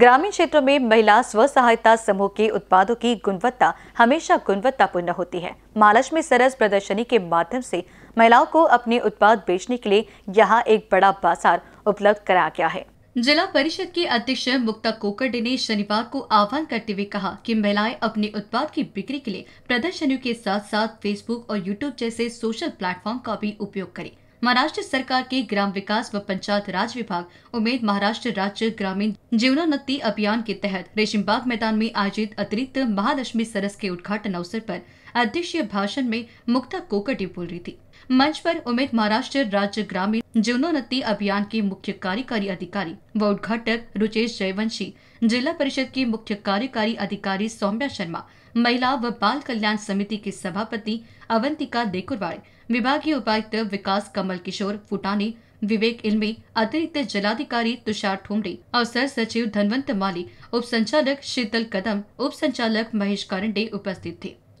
ग्रामीण क्षेत्रों में महिला स्व सहायता समूह के उत्पादों की गुणवत्ता हमेशा गुणवत्तापूर्ण होती है महालक्ष्मी में सरस प्रदर्शनी के माध्यम से महिलाओं को अपने उत्पाद बेचने के लिए यहाँ एक बड़ा बाजार उपलब्ध कराया गया है जिला परिषद के अध्यक्ष मुक्ता कोकर्डे ने शनिवार को आह्वान करते हुए कहा कि महिलाएं अपने उत्पाद की बिक्री के लिए प्रदर्शनियों के साथ साथ फेसबुक और यूट्यूब जैसे सोशल प्लेटफॉर्म का भी उपयोग करें महाराष्ट्र सरकार के ग्राम विकास व पंचायत राज विभाग उम्मीद महाराष्ट्र राज्य ग्रामीण जीवनोन्नति अभियान के तहत रेशिमबाग मैदान में आयोजित अतिरिक्त महादशमी सरस के उद्घाटन अवसर पर अध्यक्षीय भाषण में मुक्ता कोकटी बोल रही थी मंच पर उमेद महाराष्ट्र राज्य ग्रामीण जीवनोन्नति अभियान के मुख्य कार्यकारी अधिकारी व उद्घाटक रुचेश जयवंशी जिला परिषद की मुख्य कार्यकारी अधिकारी सौम्या शर्मा महिला व बाल कल्याण समिति के सभापति अवंतिका देकुरवाड़े विभागीय उपायुक्त विकास कमल किशोर फुटानी विवेक इलमी अतिरिक्त जिलाधिकारी तुषार ठुमरे अवसर सचिव धनवंत माली उप संचालक शीतल कदम उप संचालक महेश कारंडे उपस्थित थे